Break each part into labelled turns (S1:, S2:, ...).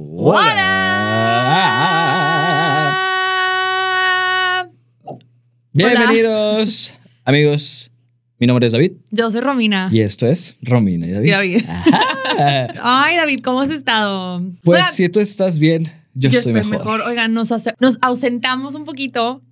S1: Hola.
S2: Bienvenidos,
S1: amigos. Mi nombre es David.
S2: Yo soy Romina.
S1: Y esto es Romina y David. David.
S2: Ay, David, ¿cómo has estado? Pues
S1: si tú estás bien, yo, estoy, mejor.
S2: Oigan, nos, ausentamos un poquito.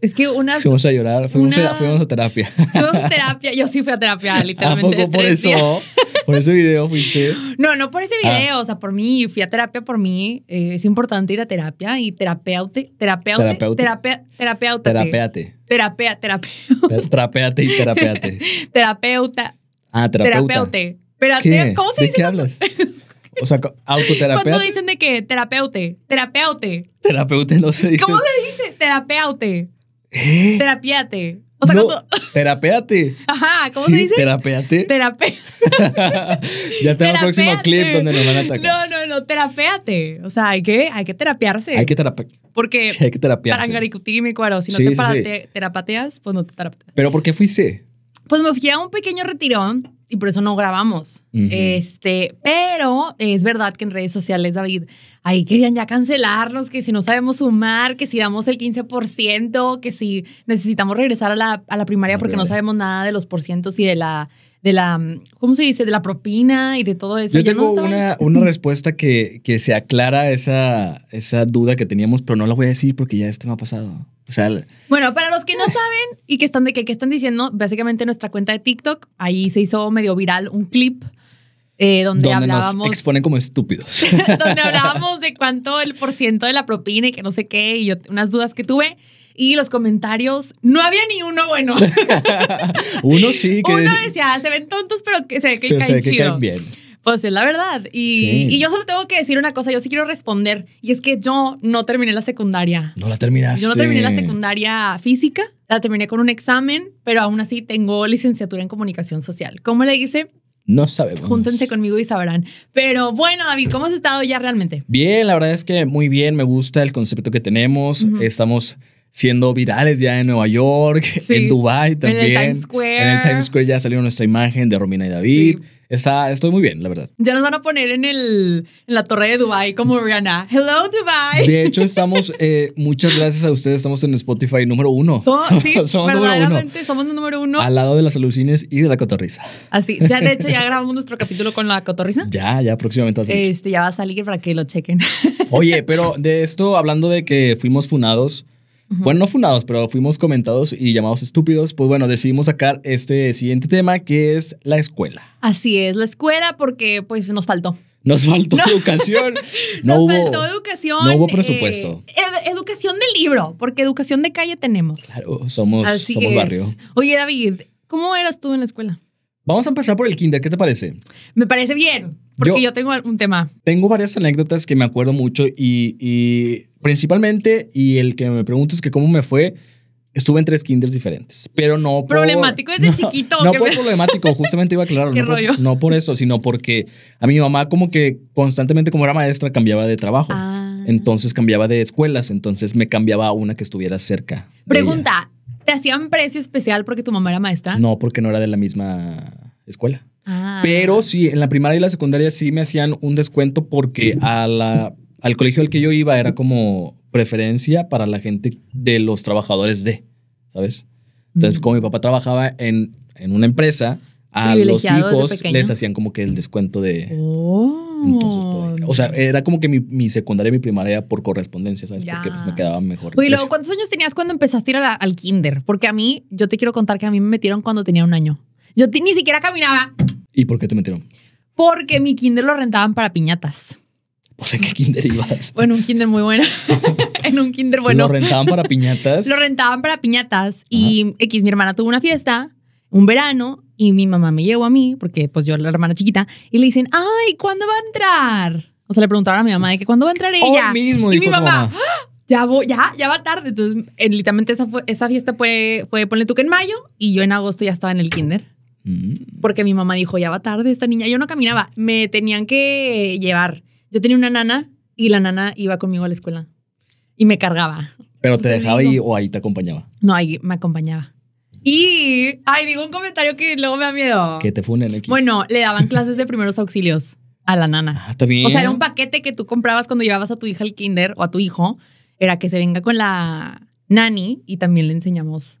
S2: Es que, una... que Fuimos a
S1: llorar, fuimos, a, terapia. Fuimos
S2: a terapia. Yo sí fui a terapia, literalmente. ¿A por eso?
S1: ¿Por ese video fuiste?
S2: No, no por ese ah. video, o sea, por mí, fui a terapia por mí. Eh, es importante ir a terapia y terapeuta, terapeuta, terapeuta. Terapeate. Terapea, terapeuta.
S1: Terapeate y terapeate.
S2: terapeuta.
S1: Ah, terapeuta.
S2: Terapeute. ¿Qué? ¿Cómo se ¿De qué
S1: hablas? O sea, autoterapeuta. ¿Cuánto
S2: dicen de qué? Terapeute. Terapeute.
S1: Terapeute no se dice. ¿Cómo se
S2: dice? Terapeute. Terapeate. ¿Eh? Terapiate. O sea, como
S1: terapéate.
S2: Ajá, ¿cómo se dice?
S1: Terapéate. Terapéate. ya tengo el próximo clip donde nos van a atacar. No,
S2: no, no, terapéate. O sea, hay que, hay que terapearse. Hay que terapear. Porque sí, hay
S1: que terapearse. Para
S2: mi cuero. Si no te, te terapateas, pues no te terapateas.
S1: ¿Pero por qué fuiste?
S2: Pues me fui a un pequeño retirón y por eso no grabamos. Este, pero es verdad que en redes sociales, David, ahí querían ya cancelarnos, que si no sabemos sumar, que si damos el 15%, que si necesitamos regresar a la, primaria porque no sabemos nada de los porcientos y de la de la, mm, ¿cómo se dice? De la propina y de todo eso. Yo tengo una, una,
S1: respuesta que, que se aclara esa, esa duda que teníamos, pero no la voy a decir porque ya este me ha pasado. O sea,
S2: bueno, para los que no saben y que están de que, están diciendo, básicamente nuestra cuenta de TikTok, ahí se hizo medio viral un clip eh, donde, hablábamos. Nos exponen
S1: como estúpidos. donde hablábamos
S2: de cuánto el por ciento de la propina y que no sé qué, y yo, unas dudas que tuve y los comentarios, no había ni uno bueno.
S1: uno sí que... Uno
S2: decía, ah, se ven tontos, pero que se ve que caen se que bien. Pues es la verdad. Y, yo solo tengo que decir una cosa, yo sí quiero responder. Y es que yo no terminé la secundaria. No la terminaste. Yo no terminé la secundaria física, la terminé con un examen, pero aún así tengo licenciatura en comunicación social. ¿Cómo le hice?
S1: No sabemos. Júntense
S2: conmigo y sabrán. Pero bueno, David, ¿cómo has estado ya realmente?
S1: Bien, la verdad es que muy bien, me gusta el concepto que tenemos. Estamos siendo virales ya en Nueva York, en Dubai también. En el Times Square. En el Times Square ya salió nuestra imagen de Romina y David. Está, estoy muy bien, la verdad.
S2: Ya nos van a poner en, el, la torre de Dubai como Rihanna. Hello, Dubai. De
S1: hecho, estamos, eh, muchas gracias a ustedes, estamos en Spotify número uno. sí, verdaderamente número uno,
S2: somos número uno. Al
S1: lado de las alucines y de la cotorriza.
S2: Así, ya de hecho ya grabamos nuestro capítulo con la cotorriza. Ya,
S1: ya próximamente así. Este,
S2: ya va a salir para que lo chequen.
S1: Oye, pero de esto, hablando de que fuimos funados, bueno, no fundados, pero fuimos comentados y llamados estúpidos. Pues bueno, decidimos sacar este siguiente tema que es la escuela.
S2: Así es, la escuela porque pues nos faltó.
S1: Nos faltó educación. nos faltó
S2: educación. No hubo presupuesto. Eh, educación de libro, porque educación de calle tenemos.
S1: Claro, somos, barrio.
S2: Oye, David, ¿cómo eras tú en la escuela?
S1: Vamos a empezar por el kinder, ¿qué te parece? Me parece bien. Porque yo, tengo un tema. Tengo varias anécdotas que me acuerdo mucho y, principalmente, y el que me es que cómo me fue, estuve en tres kinders diferentes, pero no Problemático desde chiquito. No por problemático, justamente iba a aclararlo. no, Por, eso, sino porque a mi mamá como que constantemente, como era maestra, cambiaba de trabajo. Ah. Entonces cambiaba de escuelas, entonces me cambiaba a una que estuviera cerca.
S2: Pregunta, ¿te hacían precio especial porque tu mamá era maestra?
S1: No, porque no era de la misma escuela. Ah, Pero sí, en la primaria y la secundaria sí me hacían un descuento porque a la, al colegio al que yo iba era como preferencia para la gente de los trabajadores de, ¿sabes? Entonces, como mi papá trabajaba en, una empresa, a los hijos les hacían como que el descuento de... o sea, era como que mi, secundaria y mi primaria por correspondencia, ¿sabes? Porque pues, me quedaba mejor. Y luego,
S2: ¿cuántos años tenías cuando empezaste a ir al kinder? Porque a mí, yo te quiero contar que a mí me metieron cuando tenía un año. Yo ni siquiera caminaba.
S1: ¿Y por qué te metieron?
S2: Porque mi kinder lo rentaban para piñatas.
S1: Pues en ¿qué kinder ibas?
S2: Bueno, un kinder muy bueno. en un kinder bueno. ¿Lo rentaban
S1: para piñatas?
S2: lo rentaban para piñatas. Y X, mi hermana tuvo una fiesta, un verano, y mi mamá me llevó a mí, porque pues yo era la hermana chiquita, y le dicen, ay, ¿cuándo va a entrar? O sea, le preguntaron a mi mamá de que cuándo va a entrar ella. mismo, y mi mamá, ah, ya, voy, ya, ya va tarde. Entonces, eh, literalmente esa, esa fiesta fue, fue, ponle tú que en mayo, y yo en agosto ya estaba en el kinder. Mm. Porque mi mamá dijo, ya va tarde esta niña. Yo no caminaba, me tenían que llevar. Yo tenía una nana y la nana iba conmigo a la escuela y me cargaba.
S1: ¿Pero te dejaba ahí o ahí te acompañaba?
S2: No, ahí me acompañaba. Y, ay, digo un comentario que luego me da miedo. Que te funen X. Bueno, le daban clases de primeros auxilios a la nana. Ah,
S1: está bien. O sea, era un
S2: paquete que tú comprabas cuando llevabas a tu hija al kinder o a tu hijo. Era que se venga con la nani y también le enseñamos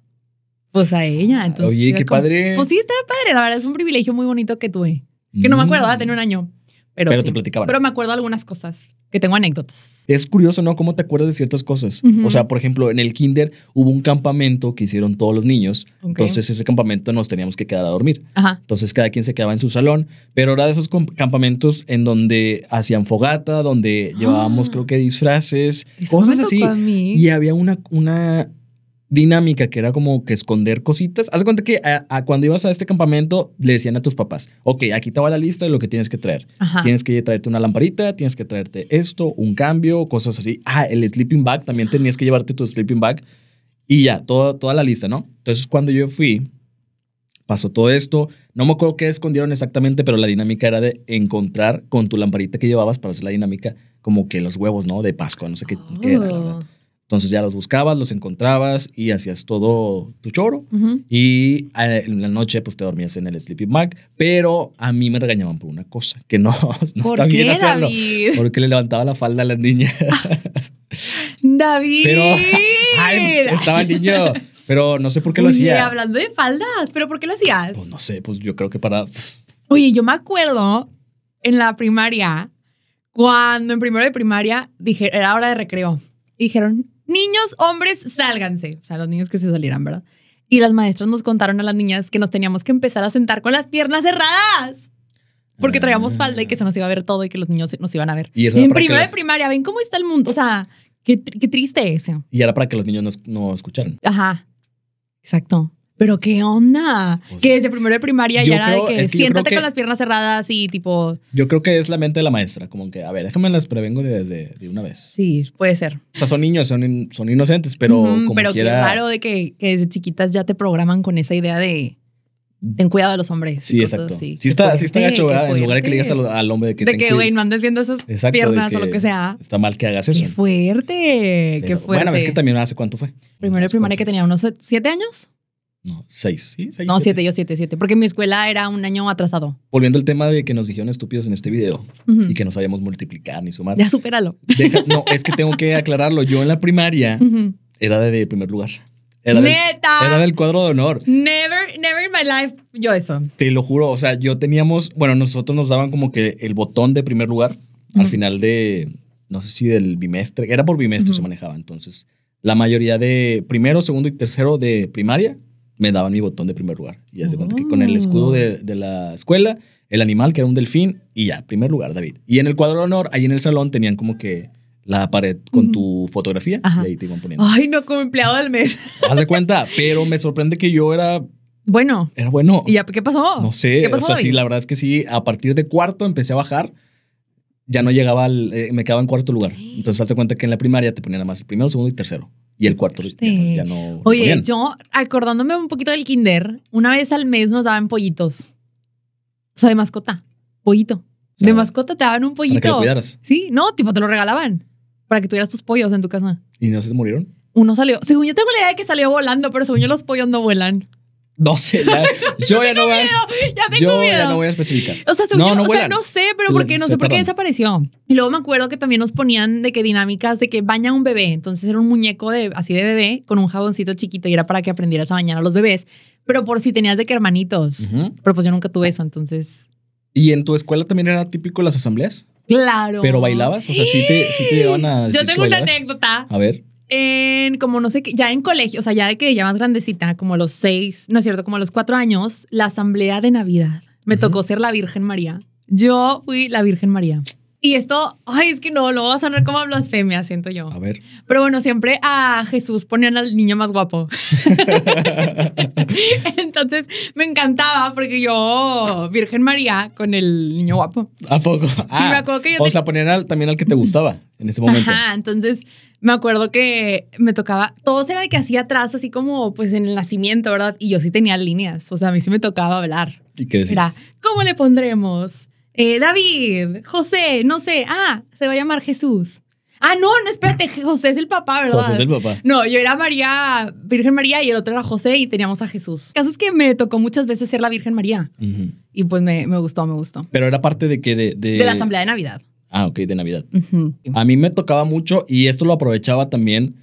S2: pues a ella. Entonces, Oye, qué padre. Pues sí, estaba padre. La verdad es un privilegio muy bonito que tuve. Que no me mm. acuerdo, ah, tenía un año. Pero, te platicaban. Pero me acuerdo algunas cosas, que tengo anécdotas.
S1: Es curioso, ¿no? Cómo te acuerdas de ciertas cosas. O sea, por ejemplo, en el kinder hubo un campamento que hicieron todos los niños. Entonces, ese campamento nos teníamos que quedar a dormir. Ajá. Entonces, cada quien se quedaba en su salón. Pero era de esos campamentos en donde hacían fogata, donde llevábamos, ah. creo que, disfraces, cosas así. Y había una, una dinámica que era como que esconder cositas. Haz cuenta que cuando ibas a este campamento le decían a tus papás, ok, aquí te la lista de lo que tienes que traer. Tienes que traerte una lamparita, tienes que traerte esto, un cambio, cosas así. Ah, el sleeping bag, también tenías que llevarte tu sleeping bag y ya, toda, toda la lista, ¿no? Entonces cuando yo fui, pasó todo esto. No me acuerdo qué escondieron exactamente, pero la dinámica era de encontrar con tu lamparita que llevabas para hacer la dinámica como que los huevos, ¿no? De Pascua, no sé qué, qué era, la verdad. Oh. Entonces ya los buscabas, los encontrabas y hacías todo tu choro. Y ah, en la noche pues te dormías en el sleeping Mac. Pero a mí me regañaban por una cosa, que no, no bien hacerlo. Porque le levantaba la falda a las niñas.
S2: David. estaba el
S1: niño. Pero no sé por qué lo hacía.
S2: Hablando de faldas, ¿pero por qué lo hacías? Pues,
S1: no sé, pues yo creo que para...
S2: Oye, yo me acuerdo en la primaria, cuando en primero de primaria dije, era hora de recreo. dijeron, niños, hombres, sálganse. O sea, los niños que se salieran, ¿verdad? Y las maestras nos contaron a las niñas que nos teníamos que empezar a sentar con las piernas cerradas. Porque traíamos ah. falda y que se nos iba a ver todo y que los niños nos iban a ver.
S1: Y, eso en primero de
S2: primaria, ven cómo está el mundo. O sea, qué, triste eso.
S1: Y era para que los niños no escucharan.
S2: Ajá. Exacto pero ¿qué onda? Pues que desde primero de primaria ya era de que, siéntate con las piernas cerradas y tipo...
S1: Yo creo que es la mente de la maestra, como que, a ver, déjame las prevengo de, una vez. Sí, puede ser. O sea, son niños, son, son inocentes, pero Pero qué raro de
S2: que, que, desde chiquitas ya te programan con esa idea de... Ten cuidado de los hombres. Sí, exacto. Sí, está, sí está gacho, ¿verdad? En lugar de que le digas al,
S1: hombre de que. De que, güey,
S2: no andes viendo esas piernas o lo que sea.
S1: Está mal que hagas eso. Qué
S2: fuerte. qué fuerte. Bueno, es que
S1: también hace cuánto fue.
S2: Primero de primaria que tenía unos siete años.
S1: No, seis, ¿sí? ¿Seis no, siete? yo
S2: siete, siete. Porque mi escuela era un año atrasado.
S1: Volviendo al tema de que nos dijeron estúpidos en este video y que no sabíamos multiplicar ni sumar. Ya, supéralo. no, es que tengo que aclararlo. Yo en la primaria era de, primer lugar. Era ¡Neta! Del, era del cuadro de honor.
S2: Never, never in my life yo eso.
S1: Te lo juro. O sea, yo teníamos... Bueno, nosotros nos daban como que el botón de primer lugar al final de... No sé si del bimestre. Era por bimestre se manejaba. Entonces, la mayoría de primero, segundo y tercero de primaria me daban mi botón de primer lugar. Y hace cuenta que con el escudo de, oh. de, la escuela, el animal, que era un delfín, y ya, primer lugar, David. Y en el cuadro de honor, ahí en el salón, tenían como que la pared con tu fotografía y ahí te iban poniendo.
S2: Ay, no, como empleado del mes.
S1: Haz de cuenta, pero me sorprende que yo era... Bueno. Era bueno. ¿Y qué pasó? No sé. ¿Qué la verdad es que sí, a partir de cuarto empecé a bajar ya no llegaba al, eh, me quedaba en cuarto lugar. Entonces, hace cuenta que en la primaria te ponían nada más el primero, segundo y tercero. Y el cuarto ya, no, Oye,
S2: yo acordándome un poquito del kinder, una vez al mes nos daban pollitos. O sea, de mascota. Pollito. de mascota te daban un pollito. Para que lo cuidaras. Sí, no, tipo te lo regalaban para que tuvieras tus pollos en tu casa.
S1: ¿Y no se murieron?
S2: Uno salió. Según yo tengo la idea de que salió volando, pero según yo los pollos no vuelan.
S1: No sé, yo, ya no, voy,
S2: ya yo ya no voy a
S1: especificar. O sea, no, yo, no, no sé, pero porque no sé por qué
S2: desapareció. Y luego me acuerdo que también nos ponían de que dinámicas de que baña un bebé. Entonces era un muñeco de, así de bebé con un jaboncito chiquito y era para que aprendieras a bañar a los bebés. Pero por si tenías de que hermanitos. Pero pues yo nunca tuve eso,
S1: entonces. ¿Y en tu escuela también era típico las asambleas?
S2: Claro. ¿Pero bailabas? O sea, sí te, sí
S1: a. Yo tengo una anécdota.
S2: A ver en como no sé qué, ya en colegio, o sea, ya de que ya más grandecita, como a los seis, no es cierto, como a los cuatro años, la asamblea de Navidad. Me tocó ser la Virgen María. Yo fui la Virgen María. Y esto, ay, es que no, lo va a sonar como blasfemia, siento yo. A ver. Pero bueno, siempre a Jesús ponían al niño más guapo. Entonces me encantaba porque yo, Virgen María, con el niño guapo.
S1: ¿A poco? Sí, me ah, acuerdo que yo. O sea, ponían también al que te gustaba en ese momento. Ajá,
S2: entonces me acuerdo que me tocaba, todo era de que hacía atrás, así como pues en el nacimiento, ¿verdad? Y yo sí tenía líneas, o sea, a mí sí me tocaba hablar. ¿Y qué decías? Era, ¿cómo le pondremos? eh, David, José, no sé, ah, se va a llamar Jesús. Ah, no, no, espérate, José es el papá, ¿verdad? José es el papá. No, yo era María, Virgen María, y el otro era José y teníamos a Jesús. El caso es que me tocó muchas veces ser la Virgen María. Y pues me, gustó, me gustó.
S1: Pero era parte de qué, de, de... la Asamblea de Navidad. Ah, ok, de Navidad. A mí me tocaba mucho y esto lo aprovechaba también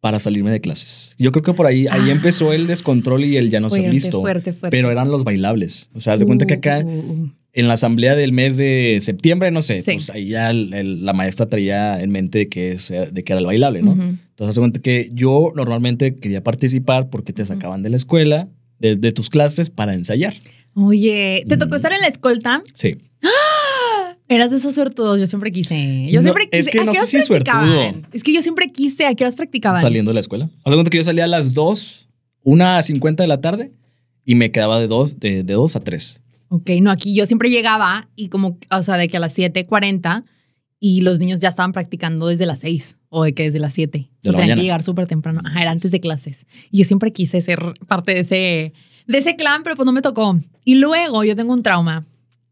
S1: para salirme de clases. Yo creo que por ahí, ahí ah. empezó el descontrol y el ya no se ser visto. Fuerte, fuerte. Pero eran los bailables. O sea, de cuenta que acá uh en la asamblea del mes de septiembre, no sé, pues ahí ya la maestra traía en mente de que, eh, de que era el bailable, ¿no? Entonces, hace cuenta que yo normalmente quería participar porque te sacaban de la escuela, de, tus clases, para ensayar.
S2: Oye, ¿te tocó mm. estar en la escolta? Sí. ¡Ah! Eras de esos suertudos, yo siempre quise. Yo siempre quise. Es que no sé si suertudo. Es que yo siempre quise. ¿A qué horas practicaban? Saliendo
S1: de la escuela. Hace cuenta que yo salía a las 2, 1 a 50 de la tarde y me quedaba de 2, de, de 2 a 3.
S2: Ok, no, aquí yo siempre llegaba y como, o sea, de que a las 7.40 y los niños ya estaban practicando desde las 6 o de que desde las 7. De tenían que llegar súper temprano. Ajá, era antes de clases. Y yo siempre quise ser parte de ese, de ese clan, pero pues no me tocó. Y luego yo tengo un trauma.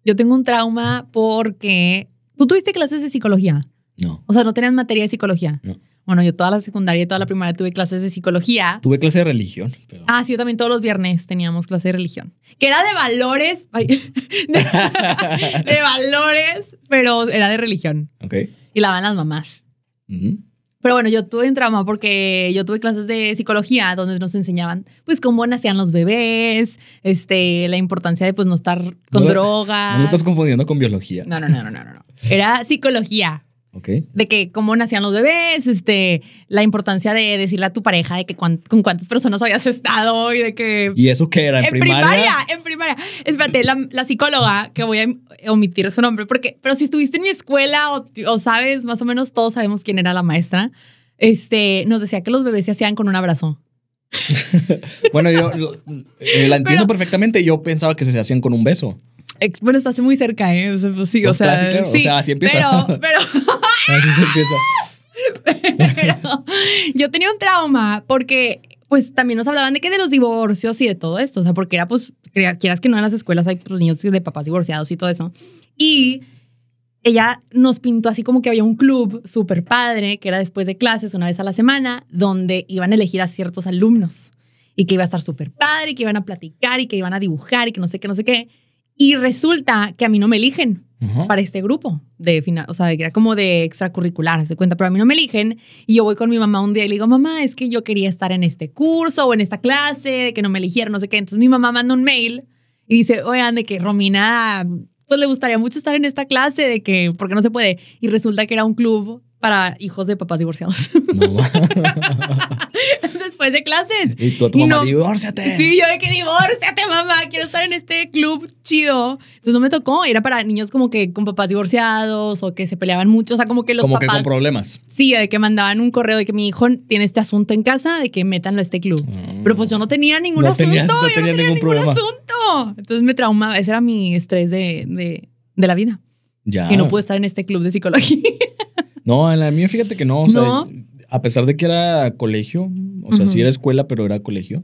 S2: Yo tengo un trauma porque... ¿Tú tuviste clases de psicología? No. O sea, no tenías materia de psicología. No. Bueno, yo toda la secundaria y toda la primaria tuve clases de psicología.
S1: Tuve clase de religión.
S2: Pero... Ah, sí, yo también todos los viernes teníamos clase de religión. Que era de valores. de, valores, pero era de religión. Ok. Y la van las mamás. Pero bueno, yo tuve un trauma porque yo tuve clases de psicología donde nos enseñaban, pues, cómo nacían los bebés, este, la importancia de, pues, no estar con drogas. No estás
S1: confundiendo con biología. No, no, no, no, no, no.
S2: Era psicología. De que cómo nacían los bebés, este, la importancia de decirle a tu pareja de que con cuántas personas habías estado y de que...
S1: ¿Y eso qué era? ¿En, en primaria?
S2: En primaria. Espérate, la, psicóloga, que voy a em, omitir su nombre, porque, pero si estuviste en mi escuela o, sabes, más o menos todos sabemos quién era la maestra, este, nos decía que los bebés se hacían con un abrazo.
S1: bueno, yo eh, la entiendo perfectamente. Yo pensaba que se hacían con un beso.
S2: Bueno, estás muy cerca, ¿eh? Pues sí, o sea, sí, o sea, así empieza. Pero,
S1: pero,
S2: Pero yo tenía un trauma porque pues también nos hablaban de que de los divorcios y de todo esto, o sea, porque era pues, quieras que no en las escuelas hay pues, niños de papás divorciados y todo eso. Y ella nos pintó así como que había un club súper padre, que era después de clases, una vez a la semana, donde iban a elegir a ciertos alumnos y que iba a estar súper padre, y que iban a platicar y que iban a dibujar y que no sé qué, no sé qué. Y resulta que a mí no me eligen para este grupo de final, o sea, era como de extracurricular, se cuenta, pero a mí no me eligen. Y yo voy con mi mamá un día y le digo, mamá, es que yo quería estar en este curso o en esta clase, de que no me eligieron, no sé qué. Entonces mi mamá manda un mail y dice, oigan, de que Romina, pues le gustaría mucho estar en esta clase, de que, porque no se puede. Y resulta que era un club para hijos de papás divorciados. Después de clases.
S1: Y tú a tu mamá, no, divórciate. Sí,
S2: yo de que divórciate, mamá. Quiero estar en este club chido. Entonces no me tocó. Era para niños como que con papás divorciados o que se peleaban mucho. O sea, como que los papás. Como que con problemas. Sí, de que mandaban un correo de que mi hijo tiene este asunto en casa, de que métanlo a este club. Mm. Pero pues yo no tenía ningún asunto. yo no tenía ningún, asunto. Entonces me traumaba. Ese era mi estrés de, de la vida. Ya. Y no pude estar en este club de psicología.
S1: No, en la mía fíjate que no, o sea, a pesar de que era colegio, o sea, sí era escuela, pero era colegio,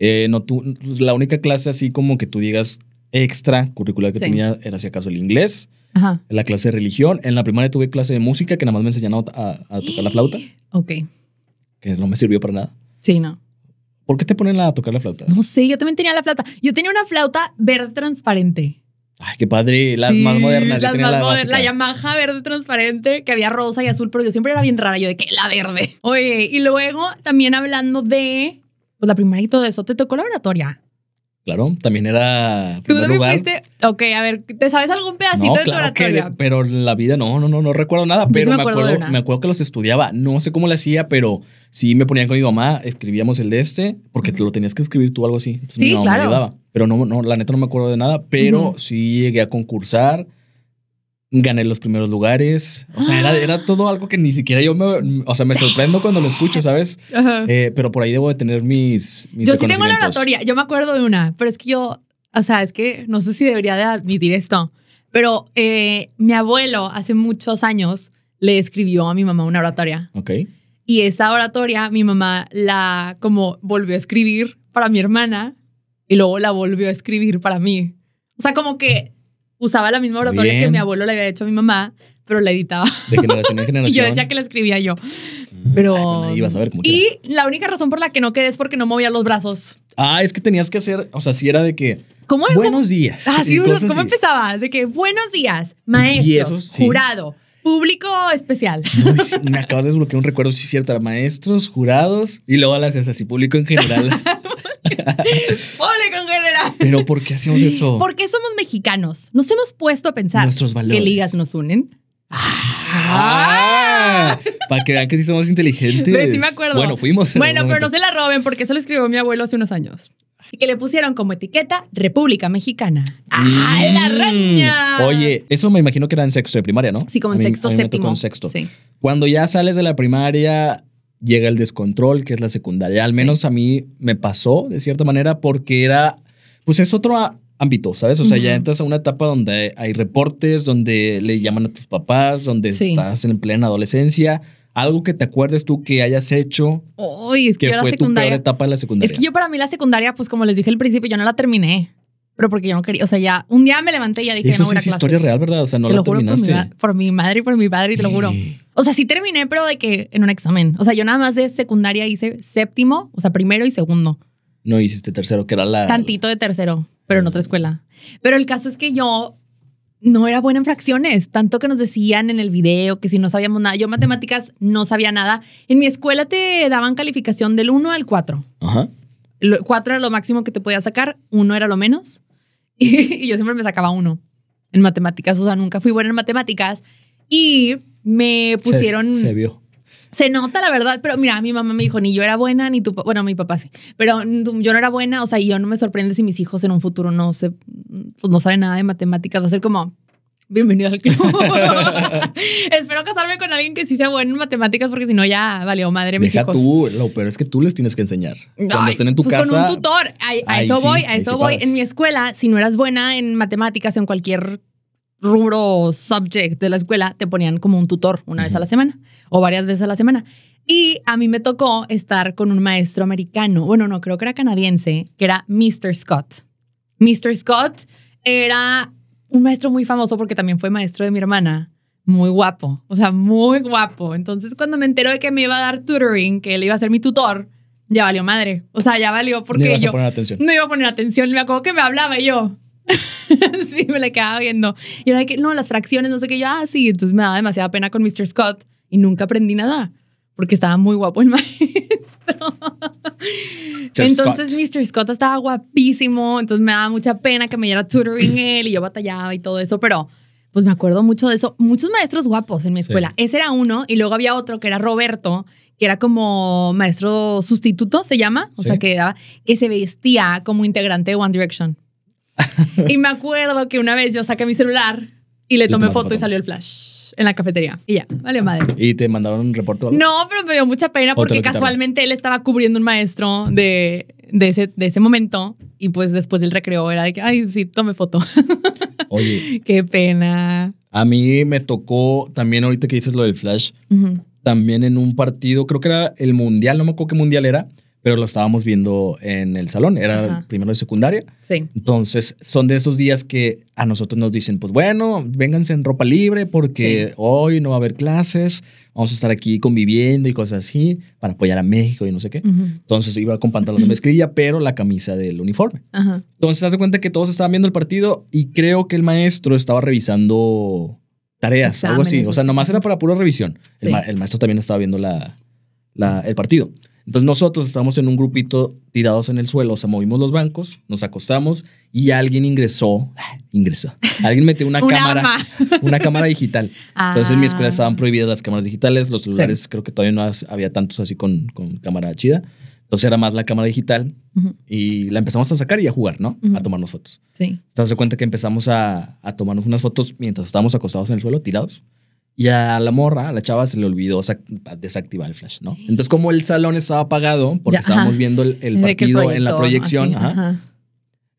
S1: eh, no tú, pues, la única clase así como que tú digas extra curricular que tenía era si acaso el inglés, Ajá. la clase de religión, en la primaria tuve clase de música que nada más me enseñaron a, a tocar la flauta. Ok. Que no me sirvió para nada. Sí, no. ¿Por qué te ponen a tocar la flauta?
S2: No sé, yo también tenía la flauta. Yo tenía una flauta verde transparente.
S1: Ay, qué padre, las más modernas. Las más la, llamaja la
S2: Yamaha verde transparente, que había rosa y azul, pero yo siempre era bien rara, yo de que la verde. Oye, y luego también hablando de, pues la primera y todo eso, ¿te tocó la oratoria?
S1: Claro, también era. Tú también fuiste.
S2: Ok, a ver, ¿te sabes algún pedacito de tu oratoria? Que,
S1: pero la vida no, no, no, no recuerdo nada. pero me acuerdo, me acuerdo, que los estudiaba. No sé cómo le hacía, pero sí me ponían con mi mamá, escribíamos el de este, porque te lo tenías que escribir tú algo así. sí, claro. Me ayudaba. Pero no, no, la neta no me acuerdo de nada, pero sí llegué a concursar gané los primeros lugares. O sea, era, todo algo que ni siquiera yo me... O sea, me sorprendo cuando lo escucho, ¿sabes? Eh, pero por ahí debo de tener mis... yo sí tengo la oratoria,
S2: yo me acuerdo de una, pero es que yo, o sea, es que no sé si debería de admitir esto, pero eh, mi abuelo hace muchos años le escribió a mi mamá una oratoria. Ok. Y esa oratoria mi mamá la como volvió a escribir para mi hermana y luego la volvió a escribir para mí. O sea, como que usaba la misma oratoria que mi abuelo le había hecho a mi mamá, pero la editaba. De
S1: generación en generación. y yo decía que
S2: la escribía yo. Mm.
S1: Pero. a ver. y
S2: la única razón por la que no quedé es porque no movía los brazos.
S1: Ah, es que tenías que hacer. O sea, si era de que. ¿Cómo? Buenos días. Ah, sí, ¿cómo
S2: empezabas? De que buenos días, maestros, jurado, público especial.
S1: me acabas de desbloquear un recuerdo, sí, cierto, maestros, jurados y luego las así, público en general. ¡Pole
S2: con general.
S1: Pero ¿por qué hacemos eso?
S2: Porque somos mexicanos. Nos hemos puesto a pensar Nuestros valores. qué ligas nos unen.
S1: Ah. ah, Para que vean que sí somos inteligentes. sí me acuerdo. Bueno, fuimos. Bueno, pero no se la
S2: roben porque eso lo escribió mi abuelo hace unos años. Y que le pusieron como etiqueta República Mexicana.
S1: ¡Ah, mm. la raña! Oye, eso me imagino que era en sexto de primaria, ¿no? Sí, como en sexto, séptimo. Me sexto. Cuando ya sales de la primaria, llega el descontrol, que es la secundaria. Al menos a mí me pasó, de cierta manera, porque era, pues es otro ámbito, ¿sabes? O sea, ya entras a una etapa donde hay reportes, donde le llaman a tus papás, donde estás en plena adolescencia. Algo que te acuerdes tú que hayas hecho.
S2: es que, fue tu etapa
S1: de la secundaria. Es que yo
S2: para mí la secundaria, pues como les dije al principio, yo no la terminé pero porque yo no quería, o sea, ya un día me levanté y ya dije, Eso no, sí es historia real, ¿verdad? O sea, no la terminaste. Por mi, madre y por mi padre, y te lo juro. O sea, sí terminé, pero de que en un examen. O sea, yo nada más de secundaria hice séptimo, o sea, primero y
S1: segundo. No hiciste tercero, que era la... Tantito
S2: de tercero, pero en otra ah. escuela. Pero el caso es que yo no era buena en fracciones, tanto que nos decían en el video que si no sabíamos nada, yo matemáticas no sabía nada. En mi escuela te daban calificación del 1 al 4. Ajá. 4 era lo máximo que te podía sacar, uno era lo menos. y, yo siempre me sacaba uno en matemáticas, o sea, nunca fui buena en matemáticas y me pusieron... Se, vio. Se nota la verdad, pero mira, mi mamá me dijo, ni yo era buena, ni tu, bueno, mi papá sí, pero yo no era buena, o sea, yo no me sorprende si mis hijos en un futuro no se, pues, no saben nada de matemáticas, va a ser como, bienvenido al club. Espero casarme con alguien que sí sea bueno en matemáticas, porque si no, ya valió madre mis Deja tú,
S1: lo peor es que tú les tienes que enseñar. Cuando estén en tu pues casa. Con un tutor.
S2: a, eso voy, a eso voy. En mi escuela, si no eras buena en matemáticas o en cualquier rubro subject de la escuela, te ponían como un tutor una vez a la semana o varias veces a la semana. Y a mí me tocó estar con un maestro americano, bueno, no, creo que era canadiense, que era Mr. Scott. Mr. Scott era un maestro muy famoso porque también fue maestro de mi hermana, muy guapo, o sea, muy guapo. Entonces, cuando me enteró de que me iba a dar tutoring, que él iba a ser mi tutor, ya valió madre. O sea, ya valió porque no yo a poner atención. no iba a poner atención. Me acuerdo que me hablaba yo. sí, me la quedaba viendo. Y era de que, no, las fracciones, no sé qué. Yo, ah, sí. Entonces me daba demasiada pena con Mr. Scott y nunca aprendí nada porque estaba muy guapo el maestro. Entonces Mr. Scott estaba guapísimo, entonces me daba mucha pena que me diera tutoring él y yo batallaba y todo eso, pero pues me acuerdo mucho de eso. Muchos maestros guapos en mi escuela. Ese era uno y luego había otro que era Roberto, que era como maestro sustituto, se llama, o sea, que, daba, se vestía como integrante de One Direction. y me acuerdo que una vez yo saqué mi celular y le tomé foto y salió el flash en la cafetería. Y ya, vale madre.
S1: ¿Y te mandaron un reporte No,
S2: pero me dio mucha pena porque casualmente él estaba cubriendo un maestro de, de, ese, de ese momento y pues después del recreo era de que, ay, sí, tome foto. Oye. Qué pena.
S1: A mí me tocó también ahorita que dices lo del flash, también en un partido, creo que era el mundial, no me acuerdo qué mundial era, pero lo estábamos viendo en el salón, era primero de secundaria. Sí. Entonces, son de esos días que a nosotros nos dicen, pues bueno, vénganse en ropa libre porque hoy no va a haber clases, vamos a estar aquí conviviendo y cosas así para apoyar a México y no sé qué. Entonces, iba con pantalón de mezclilla, pero la camisa del uniforme. Entonces, se hace cuenta que todos estaban viendo el partido y creo que el maestro estaba revisando tareas, algo así. O sea, nomás era para pura revisión. El, maestro también estaba viendo el partido. Entonces nosotros estábamos en un grupito tirados en el suelo, o sea, movimos los bancos, nos acostamos y alguien ingresó, ingresó, alguien metió una, cámara, una cámara digital. Entonces en mi escuela ah. estaban prohibidas las cámaras digitales, los celulares creo que todavía no había tantos así con, cámara chida. Entonces era más la cámara digital y la empezamos a sacar y a jugar, ¿no? A tomarnos fotos. Sí. Te das cuenta que empezamos a, a tomarnos unas fotos mientras estábamos acostados en el suelo, tirados. Y a la morra, a la chava, se le olvidó desactivar el flash, ¿no? Entonces, como el salón estaba apagado, porque estábamos viendo el, partido en la proyección,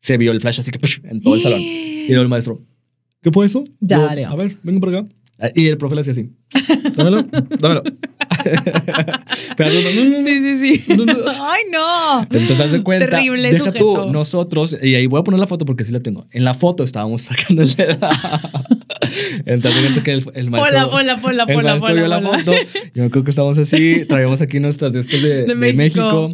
S1: se vio el flash así que en todo el salón. Y luego el maestro, ¿qué fue eso? Ya, A ver, vengo por acá. Ah, y el profe le hacía así, dámelo, dámelo. Pero no, no, sí, sí, sí. Ay, no. Entonces, haz cuenta. Terrible sujeto. tú, nosotros, y ahí voy a poner la foto porque sí la tengo. En la foto estábamos sacando el dedo Entonces, gente que el, el maestro. Hola, hola, hola, hola, Yo la foto. Yo creo que estábamos así. Traíamos aquí nuestras este de, de, de México. México.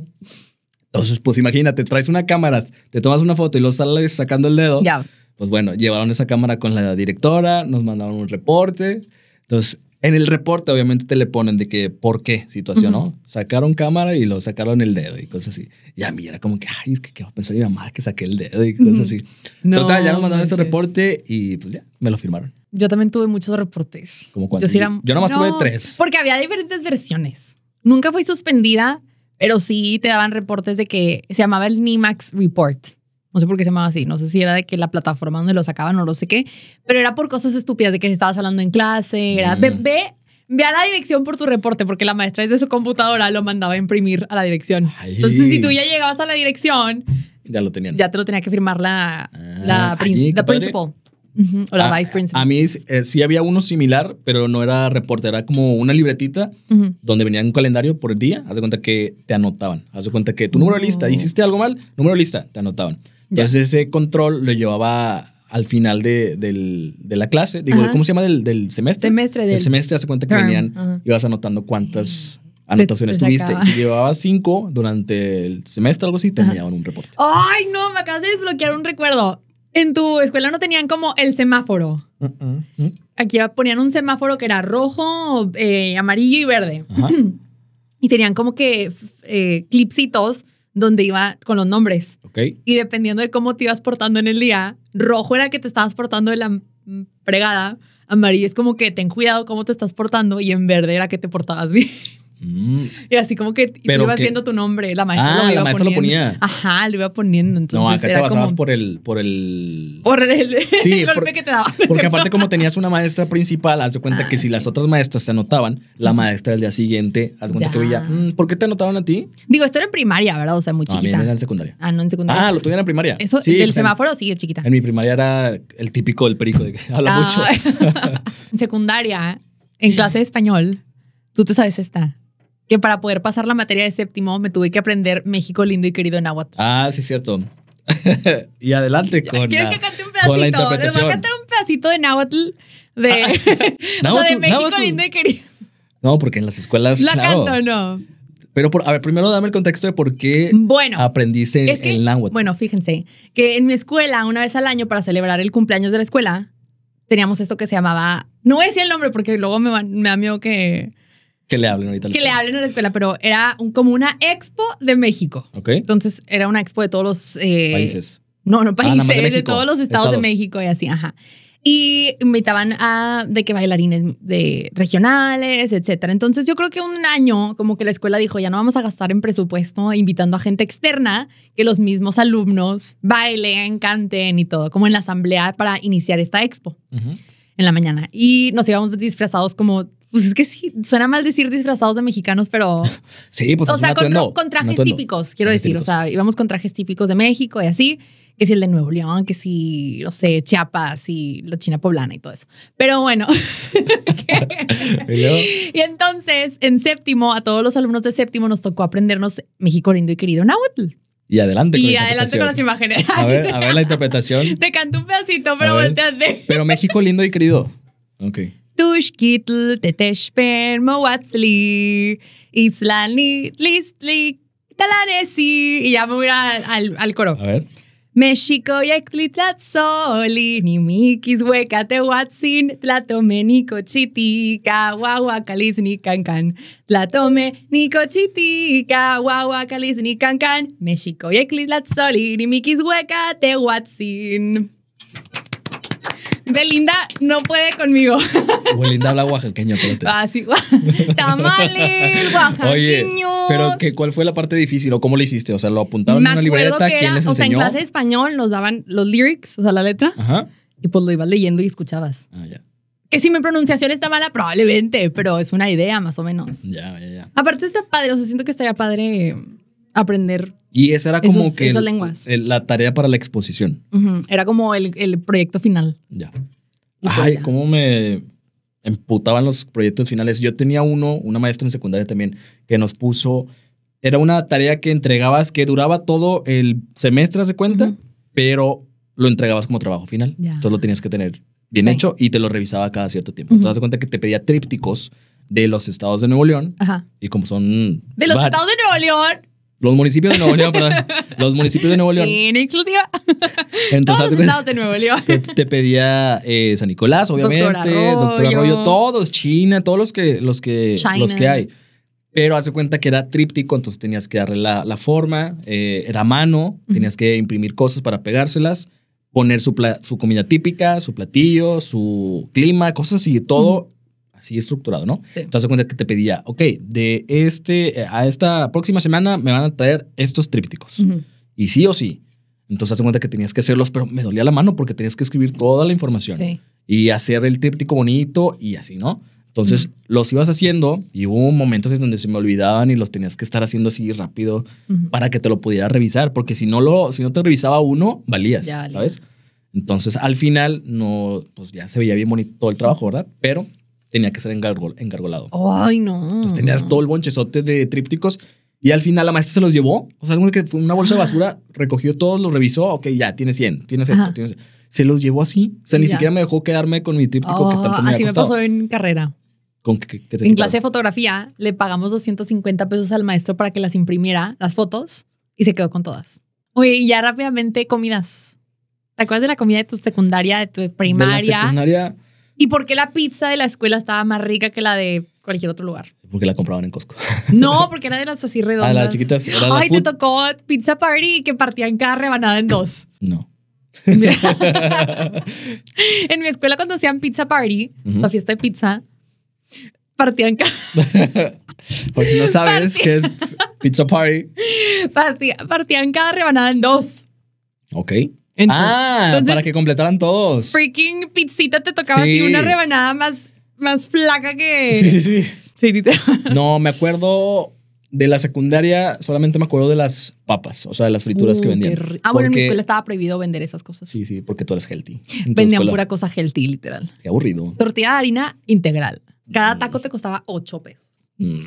S1: Entonces, pues imagínate, traes una cámara, te tomas una foto y lo sales sacando el dedo. Ya. Pues bueno, llevaron esa cámara con la directora, nos mandaron un reporte. Entonces, en el reporte, obviamente, te le ponen de que, ¿por qué? Situación, ¿no? Sacaron cámara y lo sacaron el dedo y cosas así. Y a mí era como que, ay, es que qué va a pensar mi mamá que saqué el dedo y cosas así.
S2: Total, ya nos mandaron ese
S1: reporte y pues ya, me lo firmaron.
S2: Yo también tuve muchos reportes. ¿Cómo cuántos? Yo, nomás tuve tres. Porque había diferentes versiones. Nunca fui suspendida, pero sí te daban reportes de que se llamaba el NIMAX Report no sé por qué se llamaba así. No sé si era de que la plataforma donde lo sacaban o no sé qué. Pero era por cosas estúpidas de que estabas hablando en clase. Era, mm. ve, a la dirección por tu reporte, porque la maestra desde su computadora lo mandaba a imprimir a la dirección. Entonces, si tú ya llegabas a la dirección... Ya lo tenían. Ya te lo tenía que firmar la, la ah, principal. O la a, ah, Vice A
S1: mí eh, sí había uno similar, pero no era reporte, era como una libretita donde venía un calendario por el día. Haz de cuenta que te anotaban. Haz de cuenta que tu número de lista, oh. hiciste algo mal, número de lista, te anotaban. Entonces ese control lo llevaba al final de, del, de la clase, digo, ¿cómo se llama? Del, del semestre. Semestre del. El semestre, de cuenta que venían, Y ibas anotando cuántas eh, anotaciones tuviste. Si llevabas cinco durante el semestre, algo así, te enviaban un reporte.
S2: ¡Ay, no! Me acabas de desbloquear un recuerdo. En tu escuela no tenían como el semáforo. Mm, mm, mm. Aquí ponían un semáforo que era rojo, eh, amarillo y verde. y tenían como que eh, clipsitos donde iba con los nombres. Y dependiendo de cómo te ibas portando en el día, rojo era que te estabas portando de la fregada, amarillo es como que ten cuidado cómo te estás portando y en verde era que te portabas bien. Mm. Y así como que Pero iba haciendo tu nombre, la maestra, ah, lo, iba la maestra poniendo. lo ponía. Ajá, lo iba poniendo. Entonces no, acá te basabas
S1: por el. Por el,
S2: golpe que te daba. Porque
S1: aparte, como tenías una maestra principal, haz de cuenta ah, que si las otras maestras te anotaban, la maestra el día siguiente, haz de cuenta que veía, mm, ¿por qué te anotaron a ti?
S2: Digo, esto era en primaria, ¿verdad? O sea, muy chiquita. en secundaria. Ah, no en secundaria.
S1: Ah, lo tuvieron en primaria. Eso, semáforo, sí, chiquita. En mi primaria era el típico del perico de que habla ah, mucho.
S2: en secundaria, en clase de español, tú te sabes esta que para poder pasar la materia de séptimo me tuve que aprender México lindo y querido en náhuatl.
S1: Ah, sí, es cierto. y adelante con la, que cante un pedacito. Les voy a cantar
S2: un pedacito de náhuatl de,
S1: ah, México lindo y querido. No, porque en las escuelas. La canto, no. Pero, por, a ver, primero dame el contexto de por qué bueno, aprendiste el náhuatl. Bueno, fíjense
S2: que en mi escuela, una vez al año, para celebrar el cumpleaños de la escuela, teníamos esto que se llamaba. No voy a decir el nombre porque luego me, me da miedo que
S1: que le hablen ahorita. Que le
S2: hablen a la escuela, pero era un, como una expo de México.
S1: Ok. Entonces
S2: era una expo de todos los... Eh, países. No, no ah, países, de, todos los estados, de México y así, ajá. Y invitaban a de que bailarines de regionales, etcétera. Entonces yo creo que un año como que la escuela dijo, ya no vamos a gastar en presupuesto invitando a gente externa que los mismos alumnos bailen, canten y todo, como en la asamblea para iniciar esta expo. en la mañana. Y nos íbamos disfrazados como pues es que sí, suena mal decir disfrazados de mexicanos, pero.
S1: sí, pues. O sea, con, trajes típicos,
S2: quiero decir. O sea, íbamos con trajes típicos de México y así. Que si el de Nuevo León, que si, no sé, Chiapas y la China poblana y todo eso. Pero bueno.
S1: y
S2: entonces, en séptimo, a todos los alumnos de séptimo nos tocó aprendernos México lindo y querido Nahuatl.
S1: Y adelante con Y adelante con las imágenes. A ver, a ver la interpretación. Te
S2: canto un pedacito, pero volteate.
S1: Pero México lindo y querido. Ok.
S2: Tushkitl, Teteshpen, Mowatzli, Islani Listli, Talanesi. Y ya me voy a ir al, al coro. A ver. México yaktlitlazoli, nimikis huecatehuatzin, tlatomenico chitica, ni cancan. Tlatomenico chitica, ni cancan. México hueca te watsin Belinda no puede conmigo.
S1: Belinda habla oaxaqueño, te... Ah,
S2: sí. Tamales,
S1: oaxaqueños. pero ¿cuál fue la parte difícil o cómo lo hiciste? O sea, lo apuntaban en una libreta. ¿Quién les enseñó? O sea, en clase de
S2: español nos daban los lyrics, o sea, la letra. Ajá. Y pues lo ibas leyendo y escuchabas. Ah, ya. Que si mi pronunciación está mala, probablemente, pero es una idea
S1: más o menos. Ya, ya,
S2: ya. Aparte está padre, o sea, siento que estaría padre aprender
S1: y esa era como que esas lenguas. la tarea para la exposición.
S2: Era como el, proyecto final.
S1: Ya. Pues Ay, cómo me emputaban los proyectos finales. Yo tenía uno, una maestra en secundaria también, que nos puso, era una tarea que entregabas que duraba todo el semestre, se cuenta, pero lo entregabas como trabajo final. Ya. Entonces lo tenías que tener bien hecho y te lo revisaba cada cierto tiempo. Entonces, te das cuenta que te pedía trípticos de los estados de Nuevo León. Y como son... De los estados de Nuevo León. Los municipios de Nuevo León, perdón. Los municipios de Nuevo León.
S2: En exclusiva. todos los estados de Nuevo León.
S1: Te, pedía eh, San Nicolás, obviamente. Doctor Arroyo. Todos, China, todos los que, los que, los que hay. Pero hace cuenta que era tríptico, entonces tenías que darle la, forma, eh, era mano, tenías que imprimir cosas para pegárselas, poner su, su comida típica, su platillo, su clima, cosas y todo así estructurado, ¿no? Sí. Entonces, cuenta que te pedía, ok, de este eh, a esta próxima semana me van a traer estos trípticos. Y sí o sí. Entonces, hace cuenta que tenías que hacerlos, pero me dolía la mano porque tenías que escribir toda la información y hacer el tríptico bonito y así, ¿no? Entonces, los ibas haciendo y hubo momentos en donde se me olvidaban y los tenías que estar haciendo así rápido para que te lo pudiera revisar, porque si no lo si no te revisaba uno, valías, ¿sabes? Entonces, al final no pues ya se veía bien bonito todo el trabajo, ¿verdad? Pero tenía que ser engargol, engargolado. Ay,
S2: no. Entonces tenías
S1: todo el bonchezote de trípticos y al final la maestra se los llevó. O sea, que fue una bolsa de ah. basura, recogió todos, los revisó. Ok, ya, tienes 100, tienes esto, tienes... Se los llevó así. O sea, ni siquiera me dejó quedarme con mi tríptico que tanto me ah, Así me pasó
S2: en carrera.
S1: ¿Con qué, qué, en clase de
S2: fotografía le pagamos 250 pesos al maestro para que las imprimiera, las fotos, y se quedó con todas. Oye, y ya rápidamente comidas. ¿Te acuerdas de la comida de tu secundaria, de tu primaria? De secundaria. ¿Y por qué la pizza de la escuela estaba más rica que la de cualquier otro lugar?
S1: Porque la compraban en Costco.
S2: No, porque era de las así redondas. las chiquitas. Ay, te tocó Pizza Party que partían cada rebanada en dos. No. en mi escuela cuando hacían Pizza Party, o sea, fiesta de pizza, partían cada...
S1: Por si no sabes qué es Pizza Party.
S2: partían cada rebanada en dos.
S1: Ok ah, para que completaran todos.
S2: Freaking pizzita te tocaba así una rebanada más, más flaca que. Sí, sí,
S1: sí. no, me acuerdo de la secundaria, solamente me acuerdo de las papas, o sea, de las frituras que uh, vendían. ah, bueno, en mi escuela estaba
S2: prohibido vender esas cosas.
S1: Sí, sí, porque tú eres healthy. Vendían pura cosa
S2: healthy, literal. Qué aburrido. Tortilla de harina integral. Cada mm. taco te costaba 8 pesos. Mm.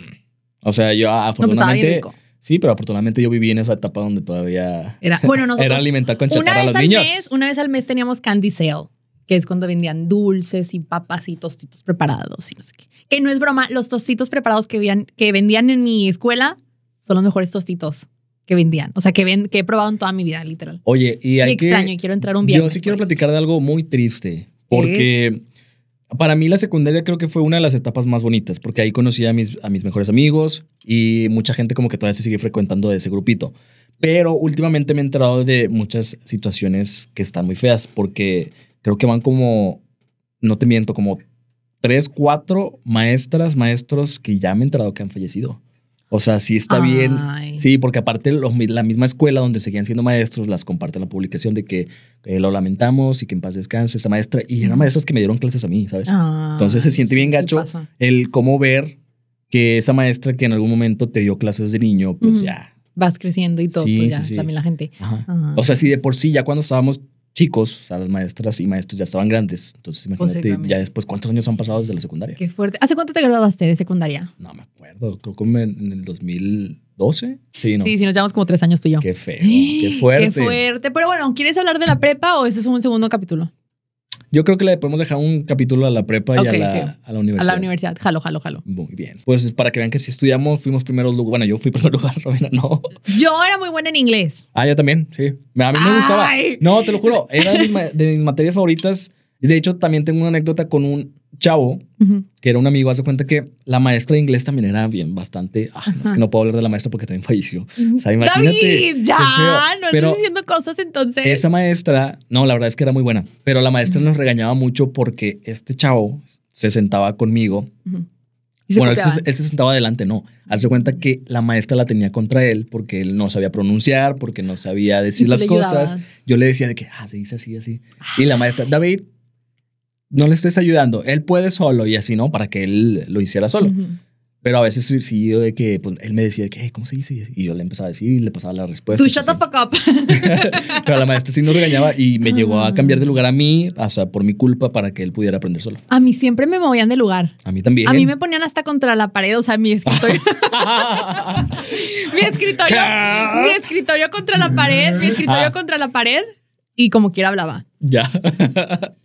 S1: O sea, yo ah, pues, afortunadamente. Sí, pero afortunadamente yo viví en esa etapa donde todavía era, bueno, era alimentar con chatarra a los niños.
S2: una vez al mes teníamos candy sale, que es cuando vendían dulces y papas y tostitos preparados y no sé qué. Que no es broma, los tostitos preparados que, habían, que vendían en mi escuela son los mejores tostitos que vendían. O sea, que, ven, que he probado en toda mi vida, literal.
S1: Oye, y hay extraño, y quiero entrar un viaje. Yo sí quiero platicar de algo muy triste, porque para mí la secundaria creo que fue una de las etapas más bonitas, porque ahí conocí a mis, a mis mejores amigos y mucha gente como que todavía se sigue frecuentando de ese grupito. Pero últimamente me he enterado de muchas situaciones que están muy feas, porque creo que van como, no te miento, como tres, cuatro maestras, maestros que ya me he enterado que han fallecido. O sea, sí está bien. Sí, porque aparte la misma escuela donde seguían siendo maestros las comparte la publicación de que eh, lo lamentamos y que en paz descanse esa maestra. Y eran maestras que me dieron clases a mí, ¿sabes? Entonces se siente bien gacho el cómo ver que esa maestra que en algún momento te dio clases de niño, pues ya.
S2: Vas creciendo y todo, Y pues ya, también la gente. O sea,
S1: si de por sí ya cuando estábamos chicos, o sea, las maestras y maestros ya estaban grandes. Entonces, imagínate, ya después, ¿cuántos años han pasado desde la secundaria? Qué
S2: fuerte. ¿Hace cuánto te graduaste de secundaria?
S1: No me acuerdo, creo que en el 2012. Sí, no. Sí,
S2: nos llevamos como tres años tú y yo.
S1: Qué feo, qué fuerte. Qué fuerte.
S2: Pero bueno, ¿quieres hablar de la prepa o eso es un segundo capítulo?
S1: Yo creo que le podemos dejar un capítulo a la prepa y a la, a la, universidad. A la
S2: universidad, jalo, jalo, jalo. Muy
S1: bien. Pues para que vean que si estudiamos, fuimos primero. Bueno, yo fui primero. lugar, Robina, no.
S2: Yo era muy buena en inglés.
S1: Ah, yo también, sí. A mí me gustaba. No, te lo juro, era de mis materias favoritas y De hecho, también tengo una anécdota con un chavo que era un amigo. Hace cuenta que la maestra de inglés también era bien, bastante. Ah, no, puedo hablar de la maestra porque también falleció. ¡David, ya, no estás diciendo
S2: cosas entonces. Esa
S1: maestra, no, la verdad es que era muy buena. Pero la maestra nos regañaba mucho porque este chavo se sentaba conmigo. bueno, él se, sentaba adelante, no. Hace cuenta que la maestra la tenía contra él porque él no sabía pronunciar, porque no sabía decir las cosas. Yo le decía de que, ah, se dice así, así. Y la maestra, David, no le estés ayudando, él puede solo y así, ¿no? Para que él lo hiciera solo. Pero a veces sí, de que pues, él me decía, que, ¿cómo se dice? Y yo le empezaba a decir y le pasaba la respuesta. Tú shut the up. Pero la maestra sí nos regañaba y me ah. llegó a cambiar de lugar a mí, o sea, por mi culpa, para que él pudiera aprender solo.
S2: A mí siempre me movían de lugar. A mí también. A mí me ponían hasta contra la pared, o sea, mi escritorio. mi escritorio. mi escritorio contra la pared, mi escritorio ah. contra la pared y como quiera hablaba. Ya.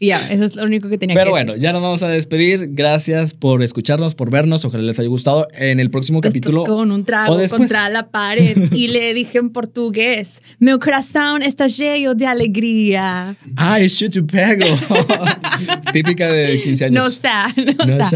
S2: ya, eso es lo único que tenía Pero bueno,
S1: ya nos vamos a despedir. Gracias por escucharnos, por vernos. Ojalá les haya gustado. En el próximo capítulo. con
S2: un trago contra la pared y le dije en portugués: Meu corazón está lleno de alegría.
S1: Ay, pego. Típica de 15 años. No sé, no, No,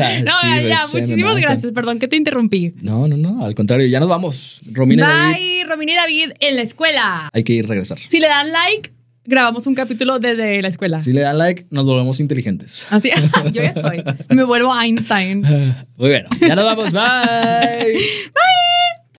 S1: ya, muchísimas gracias.
S2: Perdón que te interrumpí.
S1: No, no, no. Al contrario, ya nos vamos. Romina Bye, y
S2: David. Romina y David en la escuela.
S1: Hay que ir a regresar.
S2: Si le dan like, grabamos un capítulo desde la escuela. Si
S1: le da like, nos volvemos inteligentes.
S2: Así, yo ya estoy. Me vuelvo Einstein.
S1: Muy bueno, ya nos vamos.
S2: Bye. Bye.